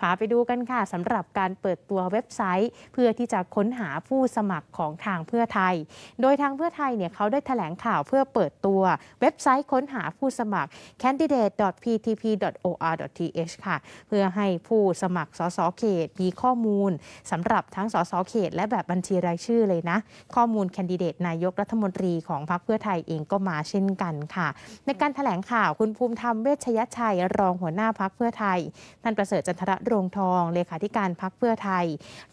พาไปดูกันค่ะสำหรับการเปิดตัวเว็บไซต์เพื่อที่จะค้นหาผู้สมัครของทางเพื่อไทย โดยทางเพื่อไทยเนี่ยเขาได้แถลงข่าวเพื่อเปิดตัวเว็บไซต์ค้นหาผู้สมัคร candidate.ptp.or.th ค่ะ เพื่อให้ผู้สมัครสสเขตมีข้อมูลสำหรับทั้งสสเขต และแบบบัญชีรายชื่อเลยนะ ข้อมูลแคนดิเดตนายกรัฐมนตรีของพรรคเพื่อไทยเองก็มาเช่นกันค่ะในการถแถลงข่าวคุณภูมิธรรมเวชยชัย รองหัวหน้าพรรคเพื่อไทยท่านประเสริฐจันทระรงทองเลขาธิการพักเพื่อไทย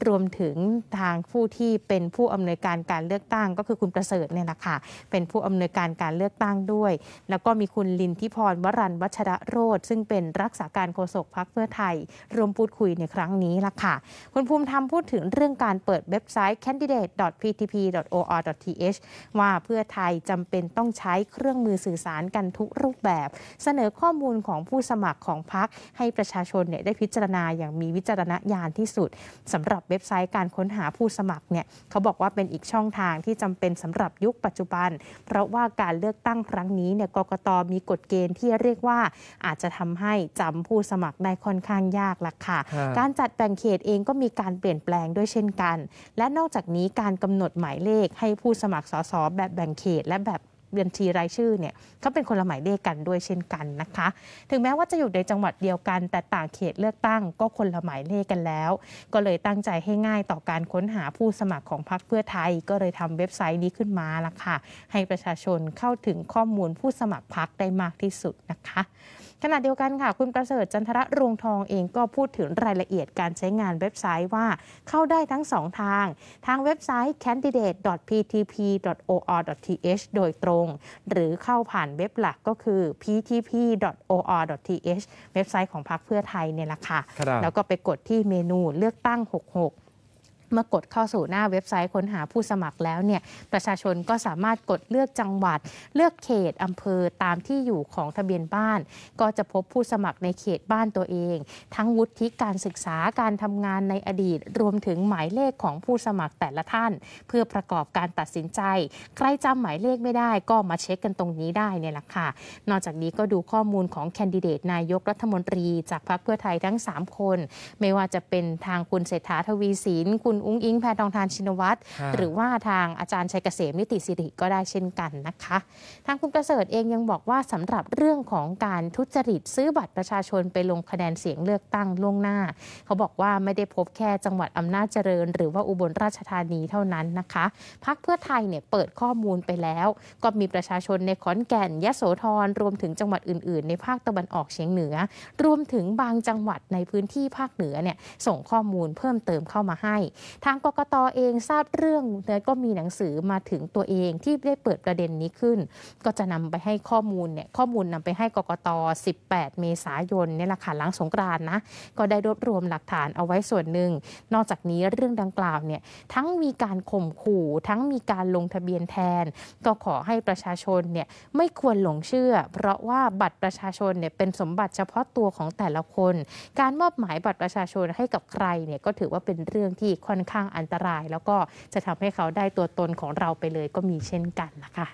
รวมถึงทางผู้ที่เป็นผู้อำนวยการการเลือกตั้ง ก็คือคุณประเสริฐเนี่ยนะคะเป็นผู้อำนวยการการเลือกตั้งด้วย แล้วก็มีคุณลินทิพรวรันวัชระโรธซึ่งเป็นรักษาการโฆษกพักเพื่อไทย รวมพูดคุยในครั้งนี้ล่ะค่ะ คุณภูมิธรรมพูดถึงเรื่องการเปิดเว็บไซต์ candidate.ptp.or.th ว่าเพื่อไทยจำเป็นต้องใช้เครื่องมือสื่อสารกันทุกรูปแบบ เสนอข้อมูลของผู้สมัครของพักให้ประชาชนเนี่ยได้พิจารณาาอย่างมีวิจารณญาณที่สุด สำหรับเว็บไซต์การค้นหาผู้สมัครเนี่ยเขาบอกว่าเป็นอีกช่องทางที่จำเป็นสำหรับยุคปัจจุบัน เพราะว่าการเลือกตั้งครั้งนี้เนี่ยกกตมีกฎเกณฑ์ที่เรียกว่า อาจจะทำให้จำผู้สมัครได้ค่อนข้างยากล่ะค่ะ การจัดแบ่งเขตเองก็มีการเปลี่ยนแปลงด้วยเช่นกัน และนอกจากนี้การกำหนดหมายเลขให้ผู้สมัครสสแบบแบ่งเขตและแบบบัญชีรายชื่อเนี่ยเขาเป็นคนละหมายเลขกันด้วยเช่นกันนะคะ ถึงแม้ว่าจะอยู่ในจังหวัดเดียวกันแต่ต่างเขตเลือกตั้งก็คนละหมายเลขกันแล้ว ก็เลยตั้งใจให้ง่ายต่อการค้นหาผู้สมัครของพรรคเพื่อไทย ก็เลยทำเว็บไซต์นี้ขึ้นมาละค่ะให้ประชาชนเข้าถึงข้อมูลผู้สมัครพรรคได้มากที่สุดนะคะขณะเดียวกันค่ะ คุณประเสริฐจันทระรวงทองเองก็พูดถึงรายละเอียดการใช้งานเว็บไซต์ว่าเข้าได้ทั้ง2ทาง ทางเว็บไซต์ candidate.ptp.or.th โดยตรง หรือเข้าผ่านเว็บหลักก็คือ ptp.or.th เว็บไซต์ของพรรคเพื่อไทยเนี่ยแหละค่ะ แล้วก็ไปกดที่เมนูเลือกตั้ง 66เมื่อกดเข้าสู่หน้าเว็บไซต์ค้นหาผู้สมัครแล้วเนี่ยประชาชนก็สามารถกดเลือกจังหวัดเลือกเขตอำเภอตามที่อยู่ของทะเบียนบ้าน ก็จะพบผู้สมัครในเขตบ้านตัวเอง ทั้งวุฒิการศึกษาการทำงานในอดีต รวมถึงหมายเลขของผู้สมัครแต่ละท่าน เพื่อประกอบการตัดสินใจ ใครจำหมายเลขไม่ได้ก็มาเช็คกันตรงนี้ได้เนี่ยแหละค่ะนอกจากนี้ก็ดูข้อมูลของแคนดิเดตนายกรัฐมนตรี จากพรรคเพื่อไทยทั้ง 3 คน ไม่ว่าจะเป็นทางคุณเศรษฐาทวีสินคุณณอุ้งอิงแพทองทาน ชินวัตร หรือว่าทางอาจารย์ชัยเกษมนิติสิริก็ได้เช่นกันนะคะ ทางคุณประเสริฐเองยังบอกว่าสำหรับเรื่องของการทุจริตซื้อบัตรประชาชนไปลงคะแนนเสียงเลือกตั้งล่วงหน้า เขาบอกว่าไม่ได้พบแค่จังหวัดอำนาจเจริญหรือว่าอุบลราชธานีเท่านั้นนะคะ พักเพื่อไทยเนี่ยเปิดข้อมูลไปแล้ว ก็มีประชาชนในขอนแก่นยะโสธร รวมถึงจังหวัดอื่นๆ ในภาคตะวันออกเฉียงเหนือ รวมถึงบางจังหวัดในพื้นที่ภาคเหนือเนี่ยส่งข้อมูลเพิ่มเติมเข้ามาให้ทางกกตเองทราบเรื่องเนี่ยก็มีหนังสือมาถึงตัวเองที่ได้เปิดประเด็นนี้ขึ้น ก็จะนำไปให้ข้อมูลเนี่ยข้อมูลนำไปให้กกต 18 เมษายนเนี่ยแหละค่ะหลังสงกรานนะก็ได้รวบรวมหลักฐานเอาไว้ส่วนหนึ่ง นอกจากนี้เรื่องดังกล่าวเนี่ยทั้งมีการข่มขู่ ทั้งมีการลงทะเบียนแทน ก็ขอให้ประชาชนเนี่ยไม่ควรหลงเชื่อ เพราะว่าบัตรประชาชนเนี่ยเป็นสมบัติเฉพาะตัวของแต่ละคน การมอบหมายบัตรประชาชนให้กับใครเนี่ยก็ถือว่าเป็นเรื่องที่ค่อน่อนข้างอันตรายแล้วก็จะทำให้เขาได้ตัวตนของเราไปเลยก็มีเช่นกันนะคะ